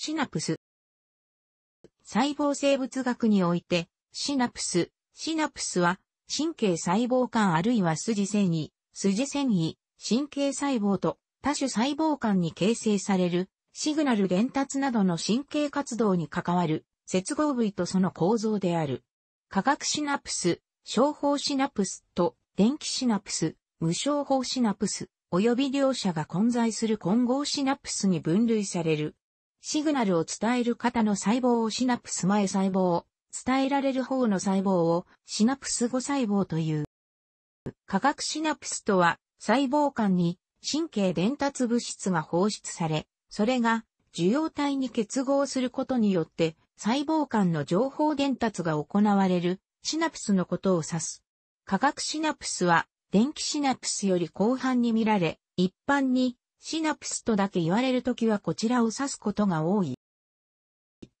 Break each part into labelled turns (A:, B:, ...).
A: シナプス。細胞生物学において、シナプス、シナプスは、神経細胞間あるいは筋繊維、筋繊維、神経細胞と多種細胞間に形成される、シグナル伝達などの神経活動に関わる接合部位とその構造である。化学シナプス、商法シナプスと電気シナプス、無商法シナプス、及び両者が混在する混合シナプスに分類されるシグナルを伝える方の細胞をシナプス前細胞、伝えられる方の細胞をシナプス後細胞という。化学シナプスとは、細胞間に神経伝達物質が放出され、それが受容体に結合することによって細胞間の情報伝達が行われるシナプスのことを指す。化学シナプスは電気シナプスより後半に見られ、一般にシナプスとだけ言われるときはこちらを指すことが多い。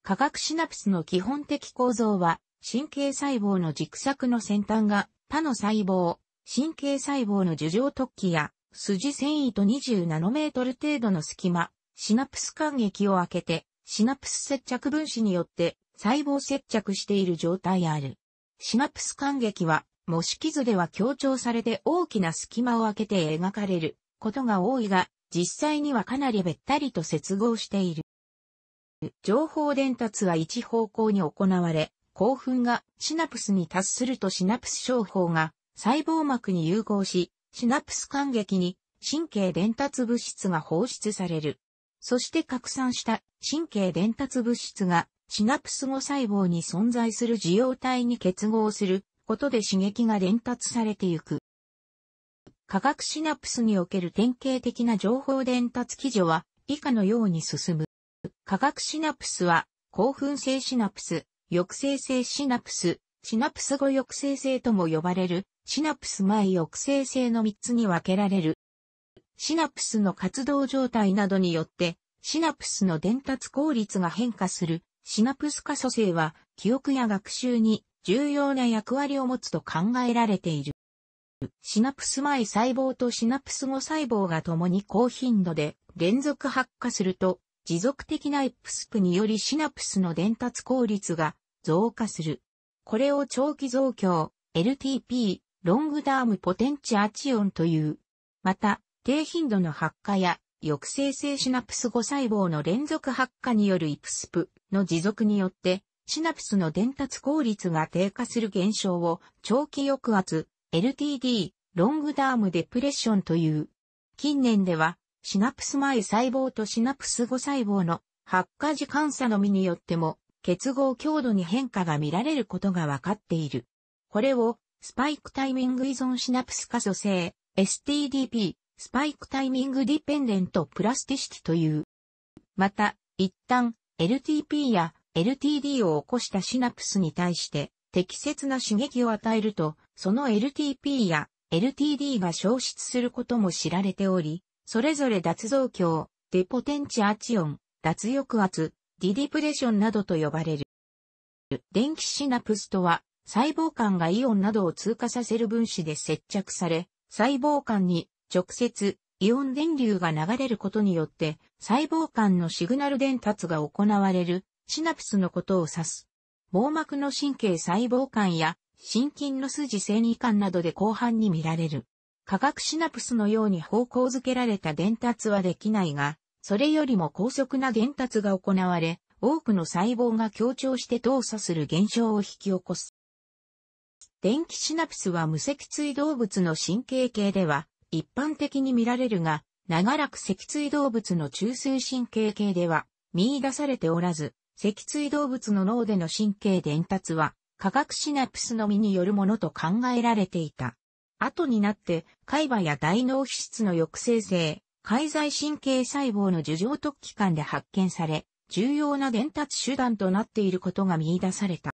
A: 化学シナプスの基本的構造は、神経細胞の軸索の先端が他の細胞、神経細胞の樹状突起や筋繊維と20ナノメートル程度の隙間、シナプス間隙を開けて、シナプス接着分子によって細胞接着している状態ある。シナプス間隙は、模式図では強調されて大きな隙間を開けて描かれることが多いが、実際にはかなりべったりと接合している。情報伝達は一方向に行われ、興奮がシナプスに達するとシナプス商法が細胞膜に融合し、シナプス感激に神経伝達物質が放出される。そして拡散した神経伝達物質がシナプス後細胞に存在する受容体に結合することで刺激が伝達されていく。化学シナプスにおける典型的な情報伝達基準は以下のように進む。化学シナプスは興奮性シナプス、抑制性シナプス、シナプス後抑制性とも呼ばれるシナプス前抑制性の3つに分けられる。シナプスの活動状態などによってシナプスの伝達効率が変化するシナプス過疎性は記憶や学習に重要な役割を持つと考えられている。シナプス前細胞とシナプス後細胞が共に高頻度で連続発火すると、持続的なエプスプによりシナプスの伝達効率が増加する。これを長期増強、LTP、ロングダームポテンチアチオンという。また、低頻度の発火や抑制性シナプス後細胞の連続発火によるイプスプの持続によって、シナプスの伝達効率が低下する現象を長期抑圧、LTD、ロングダームデプレッションという。近年では、シナプス前細胞とシナプス後細胞の発火時間差のみによっても、結合強度に変化が見られることが分かっている。これを、スパイクタイミング依存シナプス可塑性、STDP、スパイクタイミングディペンデントプラスティシティという。また、一旦、LTP や LTD を起こしたシナプスに対して、適切な刺激を与えると、その LTP や LTD が消失することも知られており、それぞれ脱増強、デポテンチアチオン、脱抑圧、ディディプレションなどと呼ばれる。電気シナプスとは、細胞間がイオンなどを通過させる分子で接着され、細胞間に直接イオン電流が流れることによって細胞間のシグナル伝達が行われるシナプスのことを指す。網膜の神経細胞間や心筋の筋繊維管などで広範に見られる。化学シナプスのように方向づけられた伝達はできないが、それよりも高速な伝達が行われ、多くの細胞が強調して動作する現象を引き起こす。電気シナプスは無脊椎動物の神経系では一般的に見られるが、長らく脊椎動物の中枢神経系では見出されておらず、脊椎動物の脳での神経伝達は、化学シナプスのみによるものと考えられていた。後になって、海馬や大脳皮質の抑制性、介在神経細胞の樹状突起間で発見され、重要な伝達手段となっていることが見出された。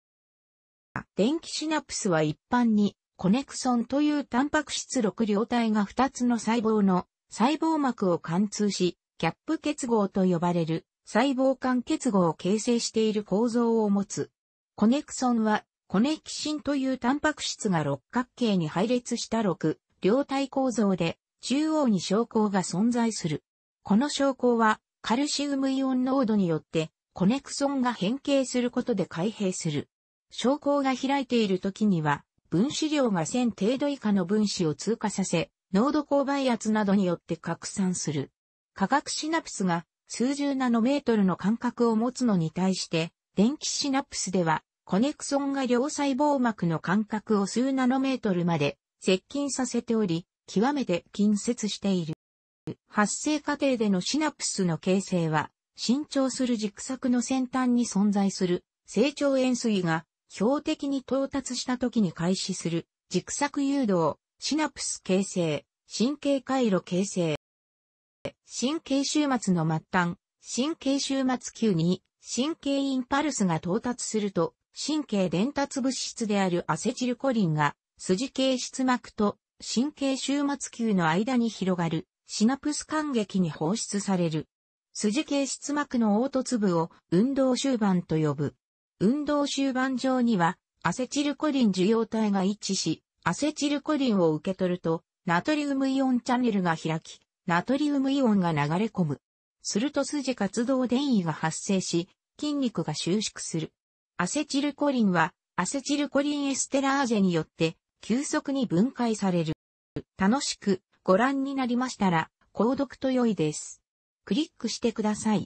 A: 電気シナプスは一般に、コネクソンというタンパク質6両体が2つの細胞の細胞膜を貫通し、キャップ結合と呼ばれる細胞間結合を形成している構造を持つ。コネクソンは、コネキシンというタンパク質が六角形に配列した六、両体構造で、中央に昇降が存在する。この昇降は、カルシウムイオン濃度によって、コネクソンが変形することで開閉する。昇降が開いている時には、分子量が1000程度以下の分子を通過させ、濃度勾配圧などによって拡散する。化学シナプスが数十ナノメートルの間隔を持つのに対して、電気シナプスでは、コネクソンが両細胞膜の間隔を数ナノメートルまで接近させており、極めて近接している。発生過程でのシナプスの形成は、伸長する軸索の先端に存在する成長円錐が標的に到達した時に開始する軸索誘導、シナプス形成、神経回路形成、神経終末の末端、神経終末球に神経インパルスが到達すると、神経伝達物質であるアセチルコリンが筋形質膜と神経終末球の間に広がるシナプス感激に放出される。筋形質膜の凹凸部を運動終盤と呼ぶ。運動終盤上にはアセチルコリン受容体が一致し、アセチルコリンを受け取ると、ナトリウムイオンチャンネルが開き、ナトリウムイオンが流れ込む。すると筋活動電位が発生し、筋肉が収縮する。アセチルコリンは、アセチルコリンエステラーゼによって、急速に分解される。楽しくご覧になりましたら、購読と良いです。クリックしてください。